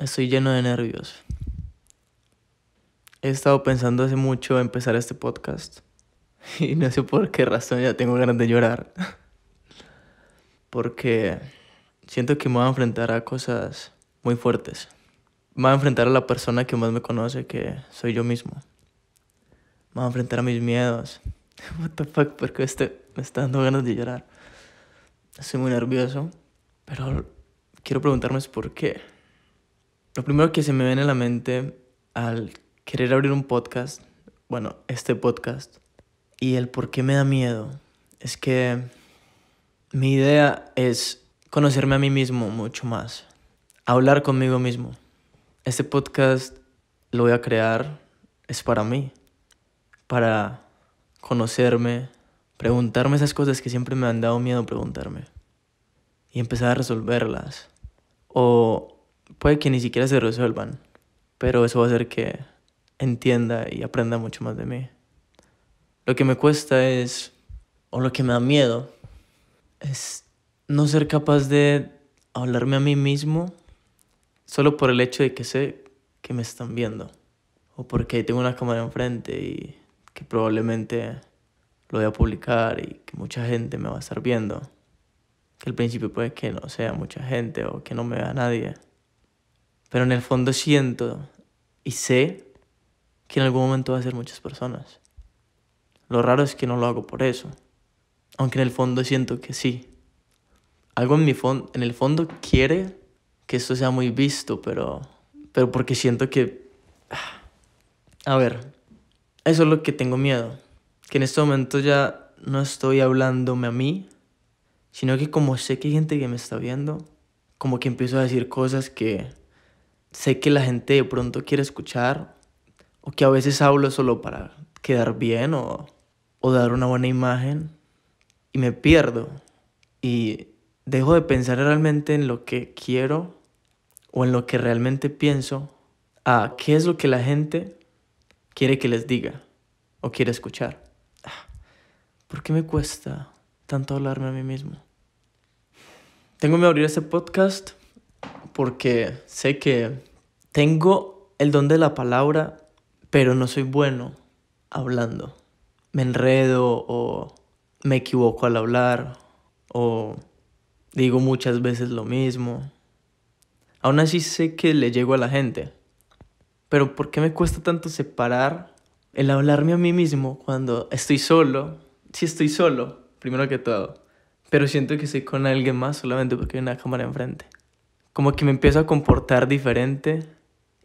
Estoy lleno de nervios. He estado pensando hace mucho empezar este podcast y no sé por qué razón ya tengo ganas de llorar. Porque siento que me voy a enfrentar a cosas muy fuertes. Me voy a enfrentar a la persona que más me conoce, que soy yo mismo. Me voy a enfrentar a mis miedos. What the fuck, porque este, me está dando ganas de llorar. Estoy muy nervioso, pero quiero preguntarme por qué. Lo primero que se me viene a la mente al querer abrir un podcast, bueno, este podcast, y el por qué me da miedo, es que mi idea es conocerme a mí mismo mucho más, hablar conmigo mismo. Este podcast lo voy a crear, es para mí, para conocerme, preguntarme esas cosas que siempre me han dado miedo preguntarme y empezar a resolverlas. O puede que ni siquiera se resuelvan, pero eso va a hacer que entienda y aprenda mucho más de mí. Lo que me cuesta es, o lo que me da miedo, es no ser capaz de hablarme a mí mismo solo por el hecho de que sé que me están viendo, o porque tengo una cámara enfrente y que probablemente lo voy a publicar y que mucha gente me va a estar viendo. Que al principio puede que no sea mucha gente o que no me vea nadie. Pero en el fondo siento y sé que en algún momento va a ser muchas personas. Lo raro es que no lo hago por eso. Aunque en el fondo siento que sí. Algo en, mi en el fondo quiere que esto sea muy visto, pero, pero porque siento que... Ah, a ver, eso es lo que tengo miedo. Que en este momento ya no estoy hablándome a mí, sino que como sé que hay gente que me está viendo, como que empiezo a decir cosas que sé que la gente de pronto quiere escuchar o que a veces hablo solo para quedar bien o, dar una buena imagen y me pierdo y dejo de pensar realmente en lo que quiero o en lo que realmente pienso a qué es lo que la gente quiere que les diga o quiere escuchar. Ah, ¿Por qué me cuesta tanto hablarme a mí mismo? Tengo que abrir este podcast porque sé que tengo el don de la palabra, pero no soy bueno hablando. Me enredo o me equivoco al hablar o digo muchas veces lo mismo. Aún así sé que le llego a la gente. Pero ¿por qué me cuesta tanto separar el hablarme a mí mismo cuando estoy solo? Si estoy solo, primero que todo. Pero siento que estoy con alguien más solamente porque hay una cámara enfrente como que me empiezo a comportar diferente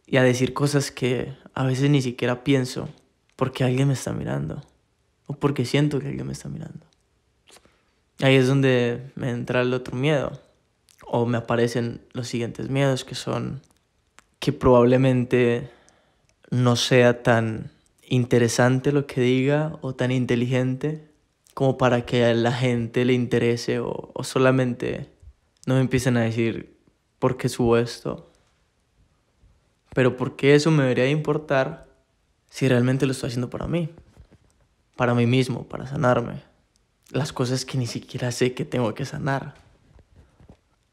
y a decir cosas que a veces ni siquiera pienso porque alguien me está mirando o porque siento que alguien me está mirando. Ahí es donde me entra el otro miedo o me aparecen los siguientes miedos que son que probablemente no sea tan interesante lo que diga o tan inteligente como para que a la gente le interese o, solamente no me empiecen a decir porque subo esto. Pero ¿por qué eso me debería importar si realmente lo estoy haciendo para mí? Para mí mismo, para sanarme. Las cosas que ni siquiera sé que tengo que sanar.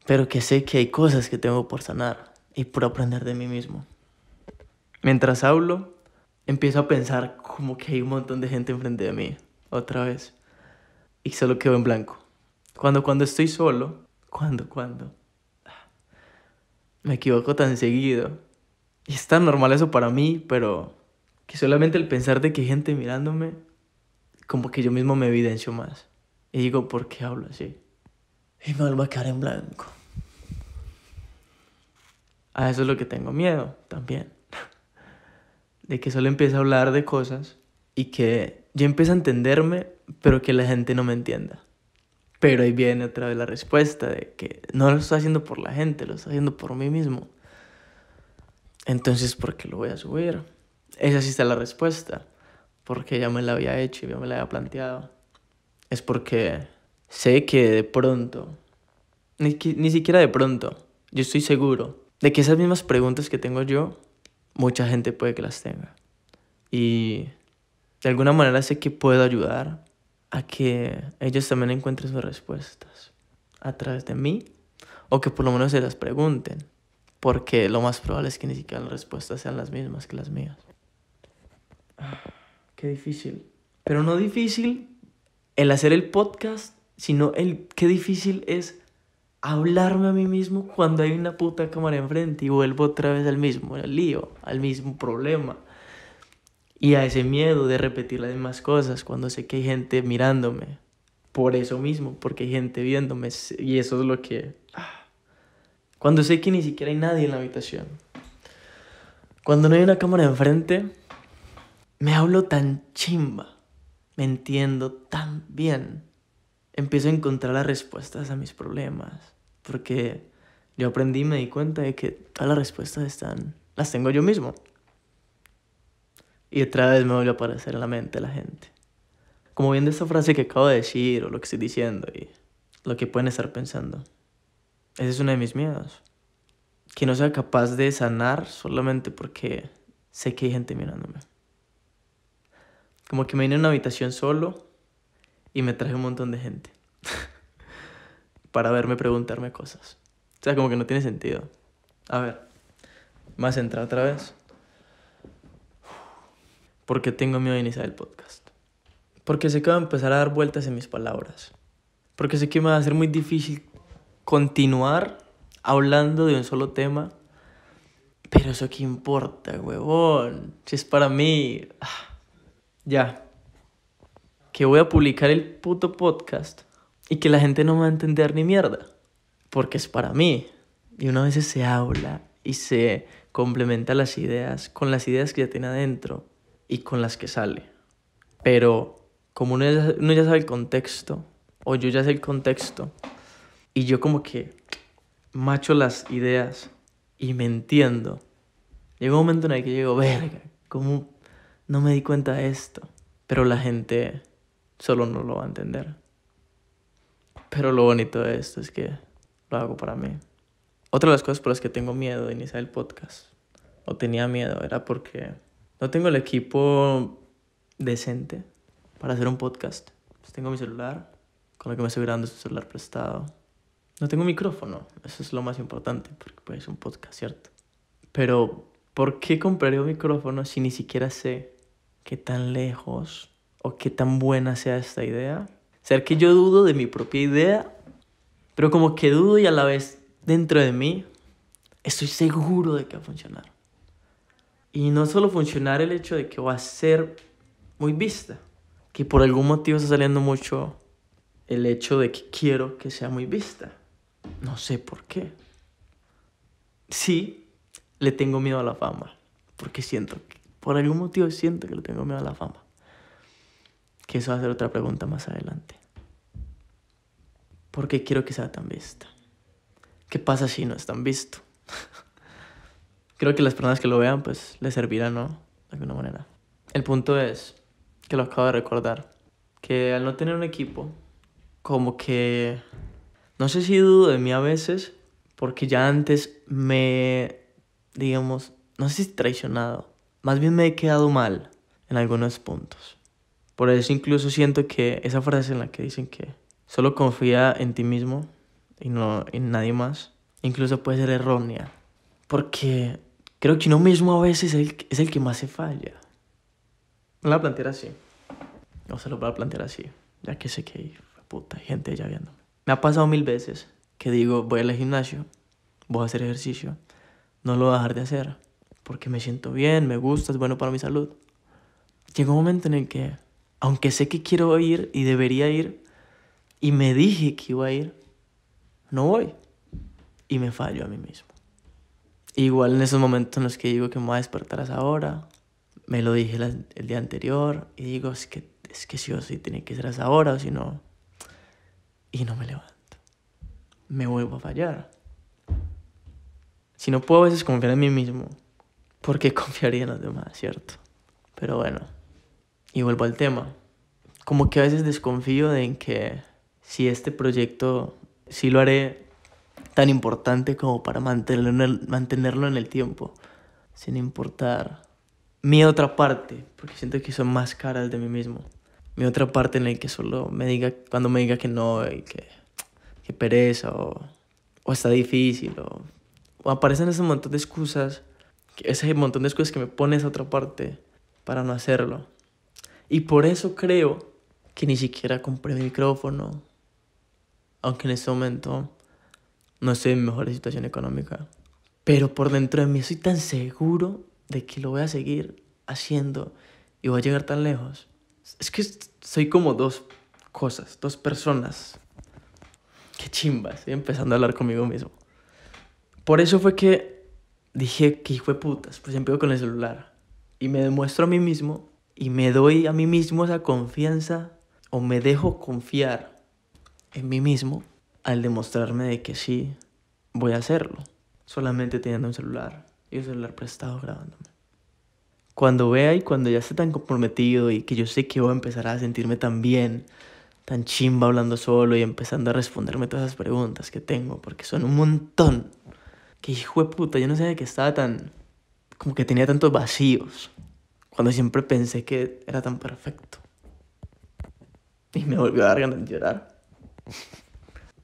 Pero que sé que hay cosas que tengo por sanar y por aprender de mí mismo. Mientras hablo, empiezo a pensar como que hay un montón de gente enfrente de mí, otra vez. Y solo quedo en blanco. Cuando, cuando estoy solo, cuando, cuando me equivoco tan seguido. Y es tan normal eso para mí, pero que solamente el pensar de que hay gente mirándome, como que yo mismo me evidencio más. Y digo, ¿por qué hablo así? Y me vuelvo a quedar en blanco. A eso es lo que tengo miedo también. De que solo empiece a hablar de cosas y que yo empiece a entenderme, pero que la gente no me entienda. Pero ahí viene otra vez la respuesta de que no lo estoy haciendo por la gente, lo estoy haciendo por mí mismo. Entonces, ¿por qué lo voy a subir? Esa sí está la respuesta, porque ya me la había hecho, y ya me la había planteado. Es porque sé que de pronto, ni, ni siquiera de pronto, yo estoy seguro de que esas mismas preguntas que tengo yo, mucha gente puede que las tenga. Y de alguna manera sé que puedo ayudar, a que ellos también encuentren sus respuestas a través de mí o que por lo menos se las pregunten, porque lo más probable es que ni siquiera las respuestas sean las mismas que las mías. Ah, qué difícil. Pero no difícil el hacer el podcast, sino el qué difícil es hablarme a mí mismo cuando hay una puta cámara enfrente y vuelvo otra vez al mismo lío, al mismo problema, y a ese miedo de repetir las mismas cosas cuando sé que hay gente mirándome. Por eso mismo, porque hay gente viéndome y eso es lo que... Ah, cuando sé que ni siquiera hay nadie en la habitación. Cuando no hay una cámara enfrente, me hablo tan chimba. Me entiendo tan bien. Empiezo a encontrar las respuestas a mis problemas. Porque yo aprendí y me di cuenta de que todas las respuestas están, las tengo yo mismo y otra vez me vuelve a aparecer en la mente la gente. Como viendo esta frase que acabo de decir o lo que estoy diciendo y lo que pueden estar pensando. Ese es uno de mis miedos. Que no sea capaz de sanar solamente porque sé que hay gente mirándome. Como que me vine a una habitación solo y me traje un montón de gente. para verme preguntarme cosas. O sea, como que no tiene sentido. A ver, más entrar otra vez porque tengo miedo de iniciar el podcast. Porque sé que va a empezar a dar vueltas en mis palabras. Porque sé que me va a ser muy difícil continuar hablando de un solo tema. Pero eso qué importa, huevón. Si es para mí. Ah, ya. Que voy a publicar el puto podcast y que la gente no me va a entender ni mierda. Porque es para mí. Y una vez se habla y se complementa las ideas con las ideas que ya tiene adentro y con las que sale. Pero como uno ya, sabe el contexto, o yo ya sé el contexto, y yo como que macho las ideas y me entiendo. Llega un momento en el que llego, verga, ¿cómo no me di cuenta de esto? Pero la gente solo no lo va a entender. Pero lo bonito de esto es que lo hago para mí. Otra de las cosas por las que tengo miedo de iniciar el podcast, o tenía miedo, era porque no tengo el equipo decente para hacer un podcast. Pues tengo mi celular, con lo que me estoy grabando es celular prestado. No tengo micrófono, eso es lo más importante, porque pues, es un podcast, ¿cierto? Pero, ¿por qué compraría un micrófono si ni siquiera sé qué tan lejos o qué tan buena sea esta idea? Ser que yo dudo de mi propia idea? Pero como que dudo y a la vez dentro de mí estoy seguro de que va a funcionar. Y no solo funcionar el hecho de que va a ser muy vista, que por algún motivo está saliendo mucho el hecho de que quiero que sea muy vista. No sé por qué. Sí, le tengo miedo a la fama, porque siento, por algún motivo siento que le tengo miedo a la fama. Que eso va a ser otra pregunta más adelante. ¿Por qué quiero que sea tan vista? ¿Qué pasa si no es tan visto? creo que las personas que lo vean, pues les servirá, ¿no? De alguna manera. El punto es, que lo acabo de recordar, que al no tener un equipo, como que, no sé si dudo de mí a veces, porque ya antes me, digamos, no sé si traicionado, más bien me he quedado mal en algunos puntos. Por eso incluso siento que esa frase en la que dicen que solo confía en ti mismo y no en nadie más, incluso puede ser errónea. Porque creo que uno mismo a veces es el, es el que más se falla. No la plantear así. No se lo voy a plantear así, ya que sé que hay puta gente allá viéndome. Me ha pasado mil veces que digo, voy al gimnasio, voy a hacer ejercicio, no lo voy a dejar de hacer, porque me siento bien, me gusta, es bueno para mi salud. Llega un momento en el que, aunque sé que quiero ir y debería ir, y me dije que iba a ir, no voy. Y me fallo a mí mismo. Igual en esos momentos en los que digo que me voy a despertar a esa hora, me lo dije el día anterior y digo, es que, es que sí o sí tiene que ser a esa hora o si no, y no me levanto. Me vuelvo a fallar. Si no puedo a veces confiar en mí mismo, ¿por qué confiaría en los demás, cierto? Pero bueno, y vuelvo al tema. Como que a veces desconfío de que si este proyecto sí lo haré tan importante como para mantenerlo en el, mantenerlo en el tiempo, sin importar mi otra parte, porque siento que son más caras de mí mismo. Mi otra parte en la que solo me diga, cuando me diga que no, y que, que pereza, o, o, está difícil, o, o aparecen ese montón de excusas, ese montón de excusas que me pone esa otra parte para no hacerlo. Y por eso creo que ni siquiera compré mi micrófono, aunque en este momento no estoy en mejor situación económica. Pero por dentro de mí estoy tan seguro de que lo voy a seguir haciendo y voy a llegar tan lejos. Es que soy como dos cosas, dos personas. Qué chimba, estoy empezando a hablar conmigo mismo. Por eso fue que dije que hijo de putas, pues empiezo con el celular. Y me demuestro a mí mismo y me doy a mí mismo esa confianza o me dejo confiar en mí mismo al demostrarme de que sí, voy a hacerlo, solamente teniendo un celular y un celular prestado grabándome. Cuando vea y cuando ya esté tan comprometido y que yo sé que voy a empezar a sentirme tan bien, tan chimba hablando solo y empezando a responderme todas esas preguntas que tengo, porque son un montón. Que hijo de puta, yo no sabía que estaba tan. como que tenía tantos vacíos, cuando siempre pensé que era tan perfecto. Y me volvió a dar ganas de llorar.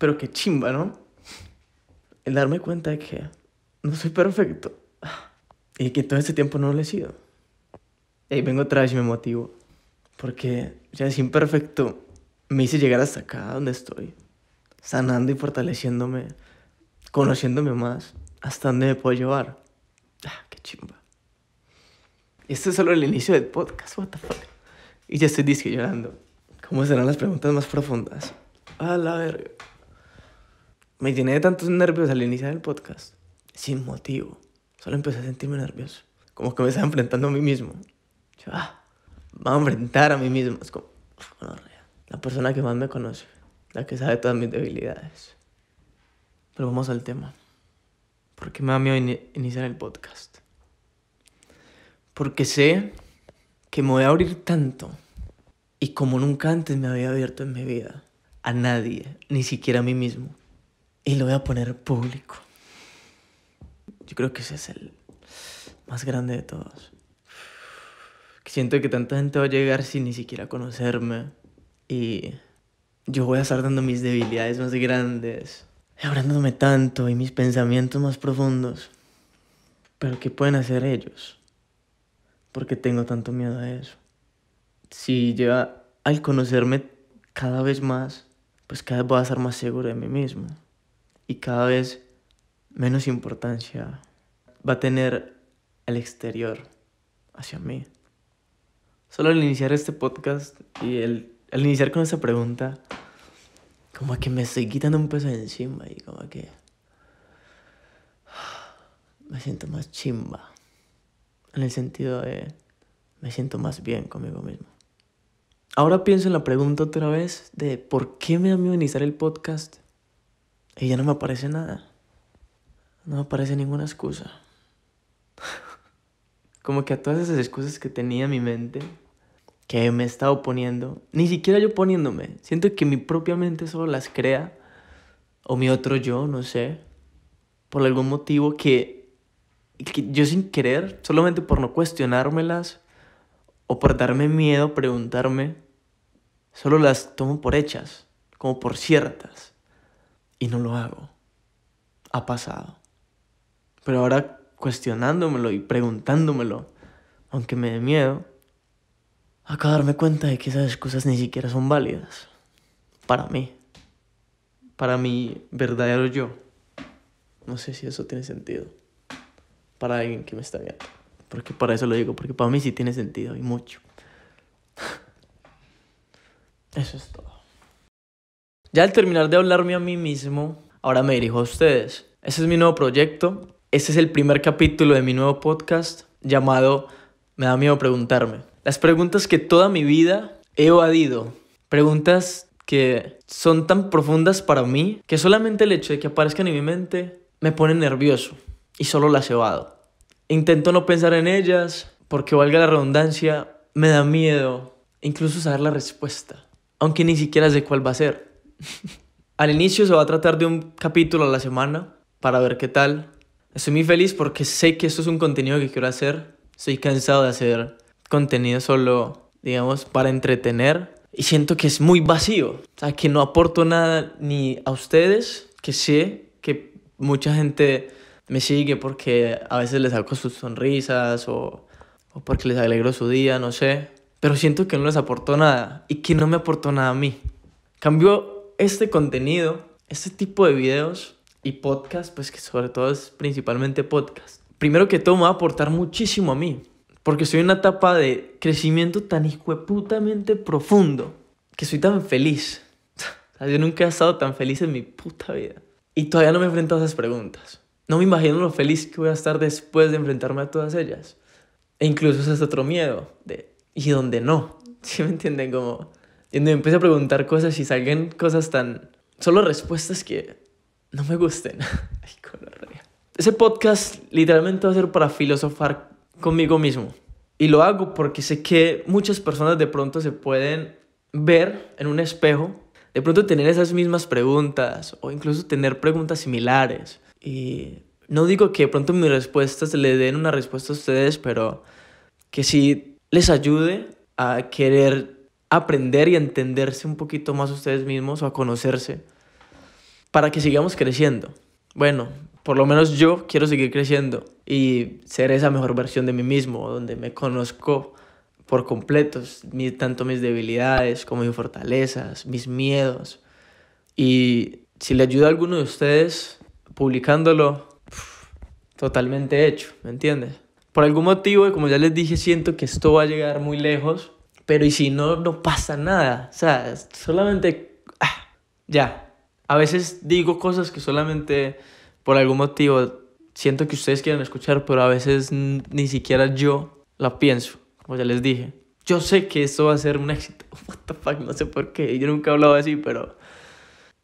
Pero qué chimba, ¿no? El darme cuenta de que no soy perfecto. Y que todo este tiempo no lo he sido. Y ahí vengo otra vez y me motivo. Porque ya es imperfecto. Me hice llegar hasta acá donde estoy. Sanando y fortaleciéndome. Conociéndome más. Hasta donde me puedo llevar. Ah, qué chimba. Este es solo el inicio del podcast. What the fuck. Y ya estoy disque llorando. ¿Cómo serán las preguntas más profundas? A la verga. Me llené de tantos nervios al iniciar el podcast. Sin motivo. Solo empecé a sentirme nervioso. Como que me estaba enfrentando a mí mismo. Yo, ah, voy a enfrentar a mí mismo. Es como, la persona que más me conoce. La que sabe todas mis debilidades. Pero vamos al tema. ¿Por qué me da miedo iniciar el podcast? Porque sé que me voy a abrir tanto. Y como nunca antes me había abierto en mi vida. A nadie. Ni siquiera a mí mismo. Y lo voy a poner público. Yo creo que ese es el más grande de todos. siento que tanta gente va a llegar sin ni siquiera conocerme. Y yo voy a estar dando mis debilidades más grandes. Abrándome tanto y mis pensamientos más profundos. Pero ¿qué pueden hacer ellos? Porque tengo tanto miedo a eso. Si ya al conocerme cada vez más, pues cada vez voy a estar más seguro de mí mismo y cada vez menos importancia va a tener el exterior hacia mí. Solo al iniciar este podcast y el, al iniciar con esta pregunta, como que me estoy quitando un peso de encima y como que me siento más chimba. En el sentido de me siento más bien conmigo mismo. Ahora pienso en la pregunta otra vez de por qué me da miedo iniciar el podcast y ya no me aparece nada. No me aparece ninguna excusa. Como que a todas esas excusas que tenía en mi mente, que me he estado poniendo, ni siquiera yo poniéndome. Siento que mi propia mente solo las crea, o mi otro yo, no sé, por algún motivo que, yo sin querer, solamente por no cuestionármelas, o por darme miedo preguntarme, solo las tomo por hechas, como por ciertas y no lo hago. Ha pasado. Pero ahora cuestionándomelo y preguntándomelo, aunque me dé miedo, acabo de darme cuenta de que esas excusas ni siquiera son válidas. Para mí. Para mi verdadero yo. No sé si eso tiene sentido. Para alguien que me está viendo. Porque para eso lo digo, porque para mí sí tiene sentido y mucho. Eso es todo. Ya al terminar de hablarme a mí mismo, ahora me dirijo a ustedes. Este es mi nuevo proyecto, este es el primer capítulo de mi nuevo podcast llamado Me da miedo preguntarme. Las preguntas que toda mi vida he evadido, preguntas que son tan profundas para mí que solamente el hecho de que aparezcan en mi mente me pone nervioso y solo las evado. Intento no pensar en ellas porque valga la redundancia, me da miedo incluso saber la respuesta, aunque ni siquiera sé cuál va a ser. Al inicio se va a tratar de un capítulo a la semana para ver qué tal. Estoy muy feliz porque sé que esto es un contenido que quiero hacer. Estoy cansado de hacer contenido solo, digamos, para entretener. Y siento que es muy vacío. O sea, que no aporto nada ni a ustedes, que sé que mucha gente me sigue porque a veces les saco sus sonrisas o, porque les alegro su día, no sé. Pero siento que no les aporto nada y que no me aporto nada a mí. Cambio este contenido, este tipo de videos y podcast, pues que sobre todo es principalmente podcast, primero que todo me va a aportar muchísimo a mí. Porque estoy en una etapa de crecimiento tan hijueputamente profundo que soy tan feliz. O yo nunca he estado tan feliz en mi puta vida. Y todavía no me enfrento a esas preguntas. No me imagino lo feliz que voy a estar después de enfrentarme a todas ellas. E incluso es otro miedo de, ¿y dónde no? ¿Sí me entienden? Como, y donde empiezo a preguntar cosas y salgan cosas tan... Solo respuestas que no me gusten. Ay, Ese podcast literalmente va a ser para filosofar conmigo mismo. Y lo hago porque sé que muchas personas de pronto se pueden ver en un espejo, de pronto tener esas mismas preguntas o incluso tener preguntas similares. Y no digo que de pronto mis respuestas le den una respuesta a ustedes, pero que sí les ayude a querer aprender y entenderse un poquito más ustedes mismos o a conocerse para que sigamos creciendo. Bueno, por lo menos yo quiero seguir creciendo y ser esa mejor versión de mí mismo, donde me conozco por completos, tanto mis debilidades como mis fortalezas, mis miedos. Y si le ayuda a alguno de ustedes publicándolo, totalmente hecho, ¿me entiendes? Por algún motivo, como ya les dije, siento que esto va a llegar muy lejos pero y si no, no pasa nada. O sea, solamente... Ah, ya. A veces digo cosas que solamente por algún motivo siento que ustedes quieren escuchar, pero a veces ni siquiera yo la pienso, como ya les dije. Yo sé que esto va a ser un éxito. What the fuck, no sé por qué. Yo nunca he hablado así, pero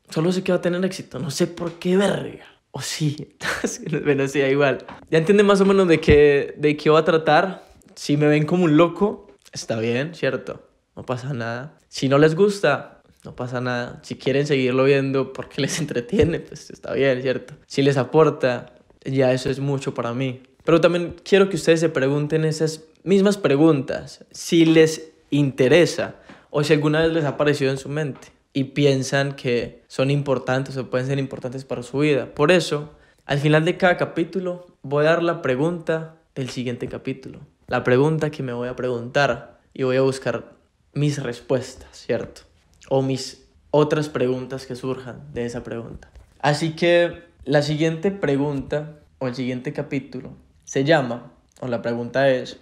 solo sé que va a tener éxito. No sé por qué, verga. O sí, bueno, sí, igual. Ya entienden más o menos de qué, de qué va a tratar. Si me ven como un loco, está bien, ¿cierto? No pasa nada. Si no les gusta, no pasa nada. Si quieren seguirlo viendo porque les entretiene, pues está bien, ¿cierto? Si les aporta, ya eso es mucho para mí. Pero también quiero que ustedes se pregunten esas mismas preguntas, si les interesa o si alguna vez les ha aparecido en su mente y piensan que son importantes o pueden ser importantes para su vida. Por eso, al final de cada capítulo, voy a dar la pregunta del siguiente capítulo la pregunta que me voy a preguntar y voy a buscar mis respuestas, ¿cierto? O mis otras preguntas que surjan de esa pregunta. Así que la siguiente pregunta o el siguiente capítulo se llama, o la pregunta es,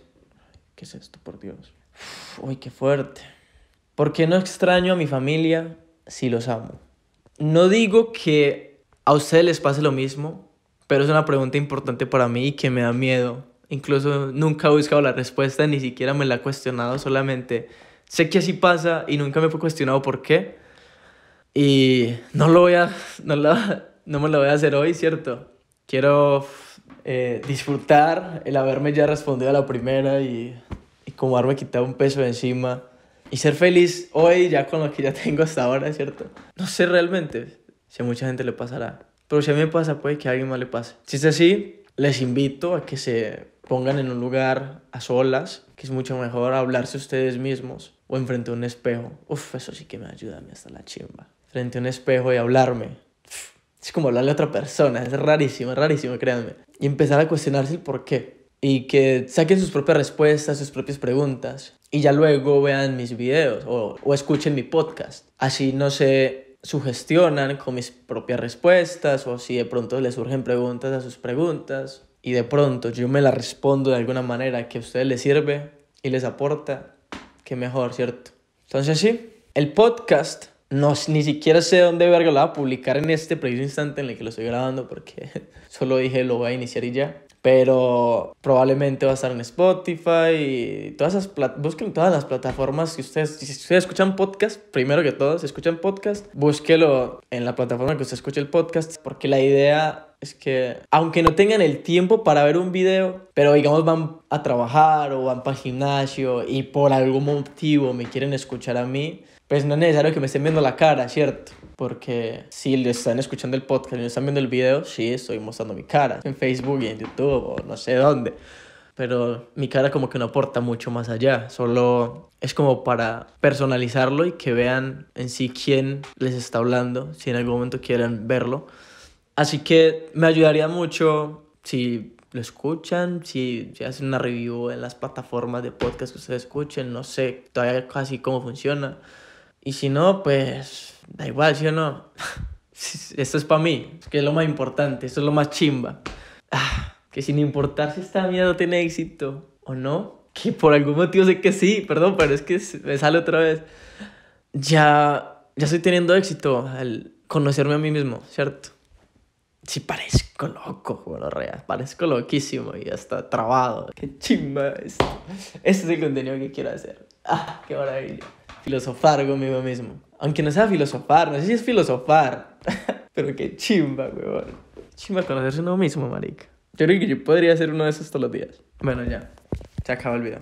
¿qué es esto, por Dios? uy, qué fuerte. ¿Por qué no extraño a mi familia si los amo? No digo que a ustedes les pase lo mismo, pero es una pregunta importante para mí y que me da miedo Incluso nunca he buscado la respuesta, ni siquiera me la he cuestionado, solamente sé que así pasa y nunca me fue cuestionado por qué. Y no lo voy a, no, lo no me lo voy a hacer hoy, ¿cierto? Quiero eh, disfrutar el haberme ya respondido a la primera y, y como haberme quitado un peso de encima y ser feliz hoy ya con lo que ya tengo hasta ahora, ¿cierto? No sé realmente si a mucha gente le pasará, pero si a mí me pasa, puede que a alguien más le pase. Si es así, les invito a que se pongan en un lugar a solas, que es mucho mejor hablarse ustedes mismos o enfrente a un espejo. Uf, eso sí que me ayuda a mí hasta la chimba. Frente a un espejo y hablarme. Es como hablarle a otra persona, es rarísimo, es rarísimo, créanme. Y empezar a cuestionarse el por qué. Y que saquen sus propias respuestas, sus propias preguntas. Y ya luego vean mis videos o, o escuchen mi podcast. Así no se sugestionan con mis propias respuestas o si de pronto les surgen preguntas a sus preguntas y de pronto yo me la respondo de alguna manera que a ustedes les sirve y les aporta, que mejor, ¿cierto? Entonces sí, el podcast no, ni siquiera sé dónde verga lo voy a publicar en este preciso instante en el que lo estoy grabando porque solo dije lo voy a iniciar y ya pero probablemente va a estar en Spotify y todas esas busquen todas las plataformas que ustedes si ustedes escuchan podcast primero que todo si escuchan podcast búsquelo en la plataforma que usted escuche el podcast porque la idea es que aunque no tengan el tiempo para ver un video, pero digamos van a trabajar o van para el gimnasio y por algún motivo me quieren escuchar a mí, pues no es necesario que me estén viendo la cara, ¿cierto? Porque si lo están escuchando el podcast y lo están viendo el video, sí, estoy mostrando mi cara en Facebook y en YouTube o no sé dónde. Pero mi cara como que no aporta mucho más allá, solo es como para personalizarlo y que vean en sí quién les está hablando, si en algún momento quieren verlo. Así que me ayudaría mucho si lo escuchan, si, si, hacen una review en las plataformas de podcast que ustedes escuchen, no sé todavía casi cómo funciona. Y si no, pues da igual, ¿sí o no? Esto es para mí, que es lo más importante, esto es lo más chimba. Ah, que sin importar si esta mierda tiene éxito o no, que por algún motivo sé que sí, perdón, pero es que me sale otra vez. Ya, ya estoy teniendo éxito al conocerme a mí mismo, ¿cierto? si parezco loco, bueno, real. Parezco loquísimo y hasta trabado. Qué chimba esto. Este es el contenido que quiero hacer. Ah, qué maravilla filosofar conmigo mismo. Aunque no sea filosofar, no sé si es filosofar. Pero qué chimba, weón. Chimba conocerse uno mismo, marica. Yo creo que yo podría hacer uno de esos todos los días. Bueno, ya. Se acaba el video.